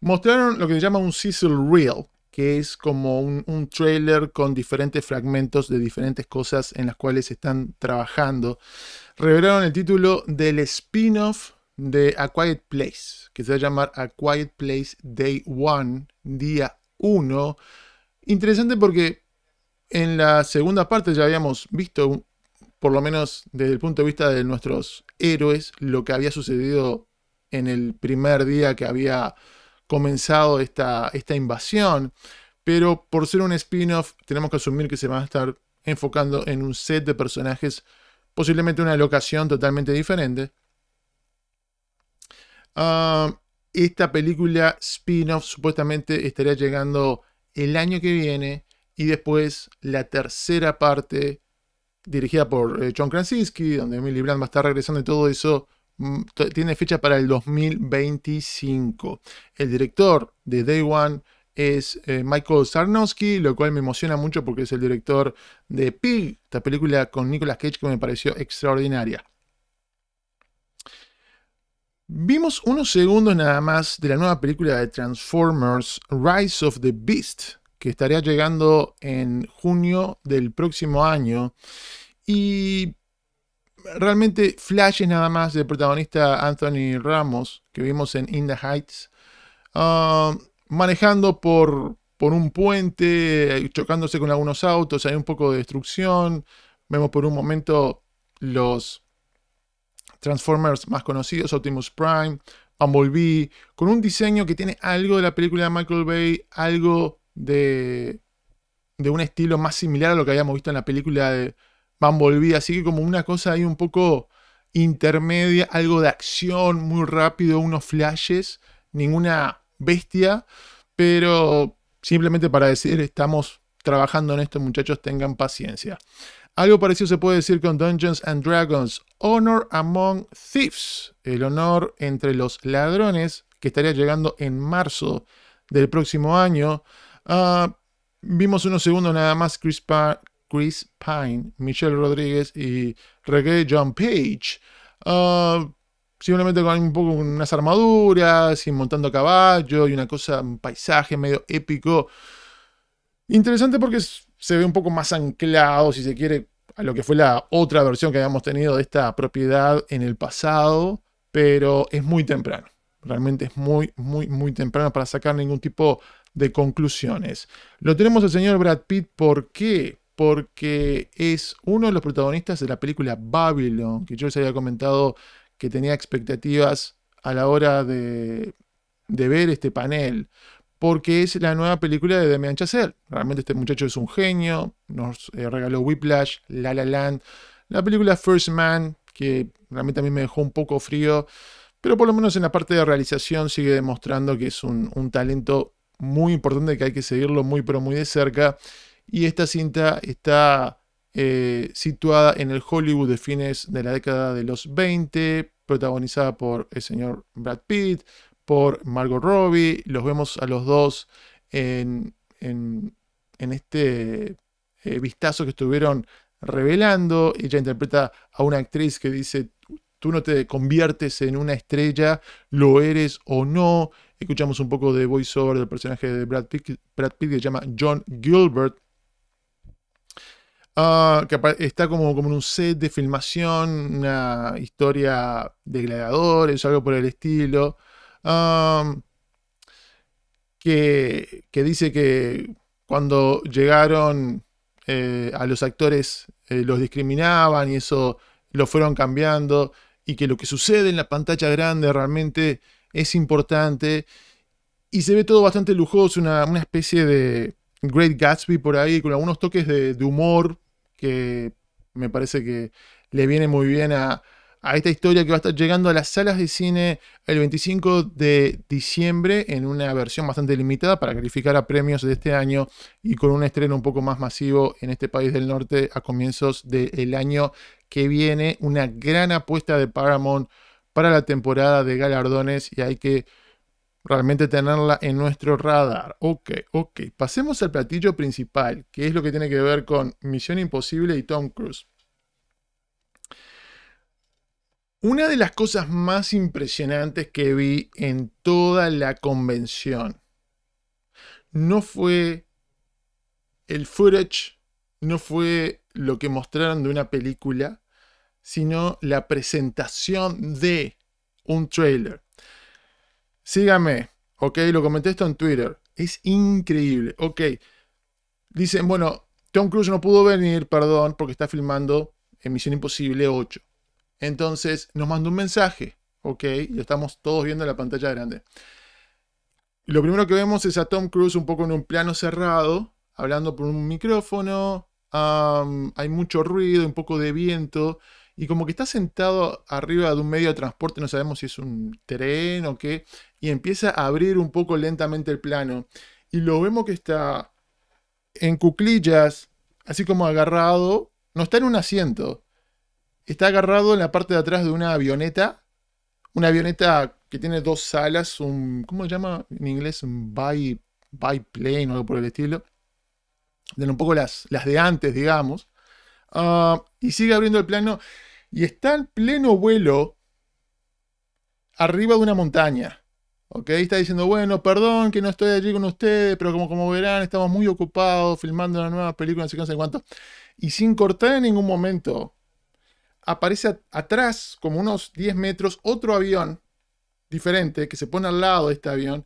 Mostraron lo que se llama un sizzle reel, que es como un, un, trailer con diferentes fragmentos de diferentes cosas en las cuales están trabajando. Revelaron el título del spin-off de A Quiet Place, que se va a llamar A Quiet Place Day One, día 1. Interesante porque en la segunda parte ya habíamos visto, por lo menos desde el punto de vista de nuestros héroes, lo que había sucedido en el primer día que había comenzado esta, esta invasión, pero por ser un spin-off tenemos que asumir que se va a estar enfocando en un set de personajes, posiblemente una locación totalmente diferente. Ah, esta película spin-off supuestamente estaría llegando el año que viene y después la tercera parte dirigida por eh, John Krasinski, donde Emily Blunt va a estar regresando y todo eso Mm, tiene fecha para el 2025. El director de Day One es eh, Michael Sarnowski, lo cual me emociona mucho porque es el director de Pig, esta película con Nicolas Cage que me pareció extraordinaria. Vimos unos segundos nada más de la nueva película de Transformers, Rise of the Beast, que estaría llegando en junio del próximo año. Y realmente flashes nada más del protagonista Anthony Ramos que vimos en In the Heights, ah, manejando por, por un puente, eh, chocándose con algunos autos, hay un poco de destrucción, vemos por un momento los Transformers más conocidos, Optimus Prime, Bumblebee, con un diseño que tiene algo de la película de Michael Bay, algo de, de un estilo más similar a lo que habíamos visto en la película de van volvía. Así que como una cosa ahí un poco intermedia, algo de acción muy rápido, unos flashes, ninguna bestia, pero simplemente para decir estamos trabajando en esto muchachos, tengan paciencia. Algo parecido se puede decir con Dungeons and Dragons, Honor Among Thieves, el honor entre los ladrones, que estaría llegando en marzo del próximo año. Ah, vimos unos segundos nada más Chris, Park. Chris Pine, Michelle Rodríguez y Reggae John Page. Ah, simplemente con un poco unas armaduras y montando caballo y una cosa, un paisaje medio épico. Interesante porque se ve un poco más anclado, si se quiere, a lo que fue la otra versión que habíamos tenido de esta propiedad en el pasado, pero es muy temprano. Realmente es muy, muy, muy temprano para sacar ningún tipo de conclusiones. Lo tenemos al señor Brad Pitt, ¿por qué? porque es uno de los protagonistas de la película Babylon, que yo les había comentado que tenía expectativas a la hora de, ver este panel, porque es la nueva película de Damien Chazelle. Realmente este muchacho es un genio, nos eh, regaló Whiplash, La La Land, la película First Man, que realmente a mí me dejó un poco frío, pero por lo menos en la parte de realización sigue demostrando que es un talento muy importante que hay que seguirlo muy pero muy de cerca y esta cinta está eh, situada en el Hollywood de fines de la década de los 20, protagonizada por el señor Brad Pitt, por Margot Robbie. Los vemos a los dos en, este eh, vistazo que estuvieron revelando. Ella interpreta a una actriz que dice, tú no te conviertes en una estrella, lo eres o no. Escuchamos un poco de voiceover del personaje de Brad Pitt, Brad Pitt que se llama John Gilbert, Ah, que está como, como en un set de filmación, una historia de gladiadores, algo por el estilo. que, dice que cuando llegaron eh, a los actores eh, los discriminaban y eso lo fueron cambiando y que lo que sucede en la pantalla grande realmente es importante y se ve todo bastante lujoso, una, una especie de Great Gatsby por ahí, con algunos toques de humor que me parece que le viene muy bien a, esta historia que va a estar llegando a las salas de cine el 25 de diciembre en una versión bastante limitada para calificar a premios de este año y con un estreno un poco más masivo en este país del norte a comienzos del año que viene. Una gran apuesta de Paramount para la temporada de galardones y hay que realmente tenerla en nuestro radar. Ok, ok. Pasemos al platillo principal, que es lo que tiene que ver con Misión Imposible y Tom Cruise. Una de las cosas más impresionantes que vi en toda la convención no fue el footage, no fue lo que mostraron de una película, sino la presentación de un trailer. Sígame. Ok, lo comenté esto en Twitter. Es increíble. Ok. Dicen, bueno, Tom Cruise no pudo venir, perdón, porque está filmando Emisión Imposible 8. Entonces nos mandó un mensaje. Ok, lo estamos todos viendo en la pantalla grande. Lo primero que vemos es a Tom Cruise un poco en un plano cerrado, hablando por un micrófono. hay mucho ruido, un poco de viento y como que está sentado arriba de un medio de transporte, no sabemos si es un tren o qué, y empieza a abrir un poco lentamente el plano. Y lo vemos que está en cuclillas, así como agarrado, no está en un asiento, está agarrado en la parte de atrás de una avioneta, una avioneta que tiene dos alas. un, ¿cómo se llama en inglés? Un by, biplane o algo por el estilo, de un poco las, las de antes, digamos, ah, y sigue abriendo el plano, y está en pleno vuelo arriba de una montaña Ok, está diciendo, bueno, perdón que no estoy allí con ustedes, pero como, como verán, estamos muy ocupados filmando la nueva película, no sé qué, no cuánto. Y sin cortar en ningún momento, aparece atrás, como unos 10 metros, otro avión diferente que se pone al lado de este avión.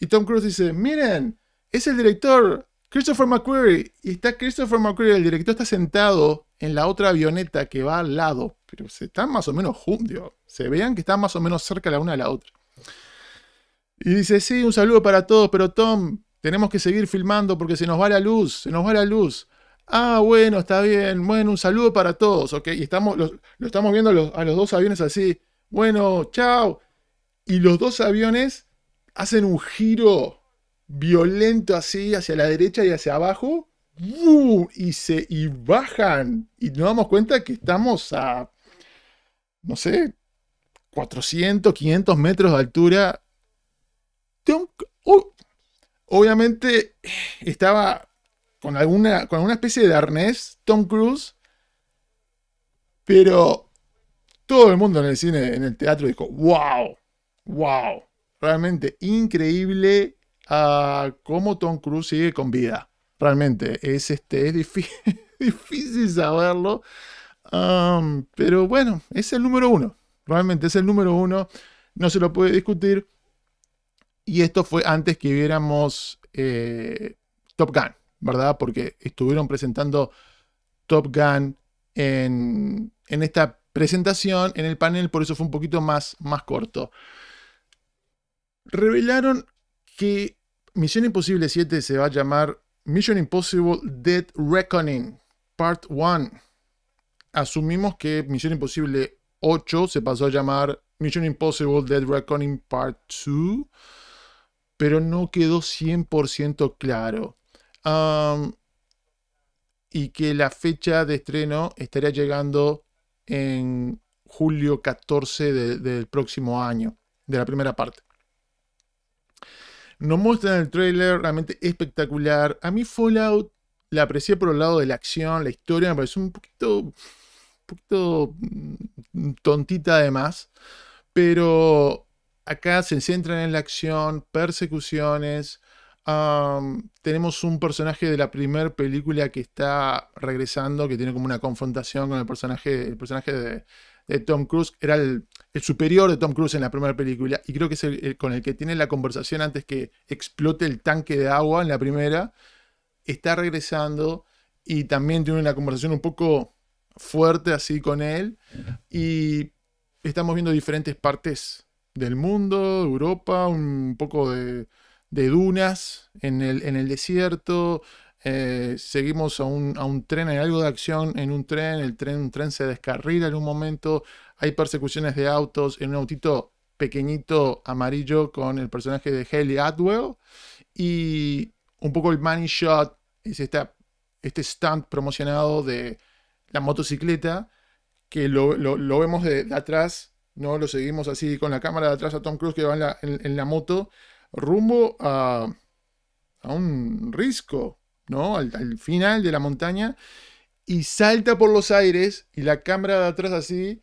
Y Tom Cruise dice, miren, es el director Christopher McQuarrie. Y está Christopher McQuarrie, el director está sentado en la otra avioneta que va al lado. Pero se están más o menos juntos. Se vean que están más o menos cerca la una de la otra. Y dice, sí, un saludo para todos, pero Tom, tenemos que seguir filmando porque se nos va la luz, se nos va la luz. Ah, bueno, está bien, bueno, un saludo para todos, ok. Y estamos, lo, estamos viendo a los, dos aviones así, bueno, chao. Y los dos aviones hacen un giro violento así hacia la derecha y hacia abajo. Y se y bajan. Y nos damos cuenta que estamos a, no sé, 400, 500 metros de altura Oh, obviamente estaba con alguna, con especie de arnés Tom Cruise, pero todo el mundo en el cine, en el teatro, dijo: ¡Wow! ¡Wow! Realmente increíble ah, cómo Tom Cruise sigue con vida. Realmente es, este, difícil, saberlo. Um, pero bueno, es el número uno. Realmente es el número uno. No se lo puede discutir. Y esto fue antes que viéramos eh, Top Gun, ¿verdad? Porque estuvieron presentando Top Gun en, esta presentación, en el panel, por eso fue un poquito más, más corto. Revelaron que Misión Imposible 7 se va a llamar Mission Impossible Dead Reckoning, Part 1. Asumimos que Misión Imposible 8 se pasó a llamar Mission Impossible Dead Reckoning Part 2 pero no quedó 100% claro. y que la fecha de estreno estaría llegando en julio 14 del próximo año, de la primera parte. Nos muestran el trailer realmente espectacular. A mí Fallout la aprecié por el lado de la acción, la historia me pareció un poquito, un poquito mm, tontita además, pero acá se centran en la acción, persecuciones. tenemos un personaje de la primera película que está regresando, que tiene como una confrontación con el personaje, el personaje de, Tom Cruise. Era el, superior de Tom Cruise en la primera película. Y creo que es el, con el que tiene la conversación antes que explote el tanque de agua en la primera. Está regresando y también tiene una conversación un poco fuerte así con él. Y estamos viendo diferentes partes del mundo, Europa, un poco de, dunas en el, en el desierto. Eh, seguimos a un, tren, hay algo de acción en un tren, el tren, un tren se descarrila en un momento, hay persecuciones de autos en un autito pequeñito amarillo con el personaje de Haley Atwell y un poco el money shot es este stunt promocionado de la motocicleta que lo, vemos de atrás ¿no? Lo seguimos así con la cámara de atrás a Tom Cruise que va en la, moto rumbo a, a un risco, ¿no? Al, final de la montaña y salta por los aires y la cámara de atrás así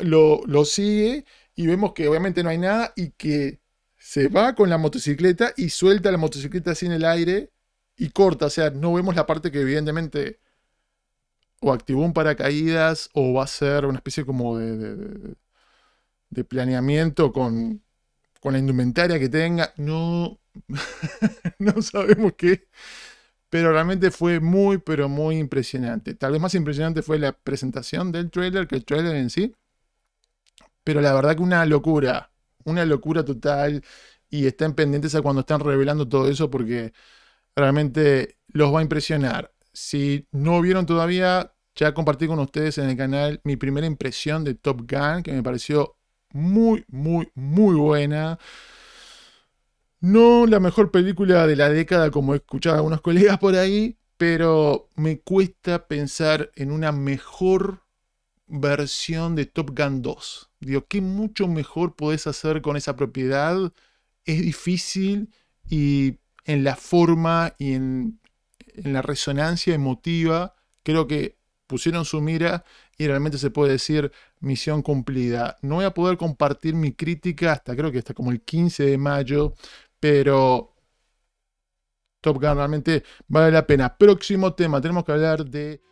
lo, sigue y vemos que obviamente no hay nada y que se va con la motocicleta y suelta la motocicleta así en el aire y corta, o sea, no vemos la parte que evidentemente o activó un paracaídas o va a ser una especie como de de planeamiento con, la indumentaria que tenga. No, no sabemos qué. Pero realmente fue muy, pero muy impresionante. Tal vez más impresionante fue la presentación del trailer que el trailer en sí. Pero la verdad que una locura. Una locura total. Y están pendientes a cuando están revelando todo eso porque realmente los va a impresionar. Si no vieron todavía, ya compartí con ustedes en el canal mi primera impresión de Top Gun, que me pareció muy, muy, muy buena. No la mejor película de la década, como he escuchado a algunos colegas por ahí, pero me cuesta pensar en una mejor versión de Top Gun 2. Digo, ¿qué mucho mejor podés hacer con esa propiedad? Es difícil y en la forma y en, en la resonancia emotiva, creo que pusieron su mira y realmente se puede decir misión cumplida. No voy a poder compartir mi crítica hasta creo que hasta como el 15 de mayo, pero Top Gun realmente vale la pena. Próximo tema, tenemos que hablar de...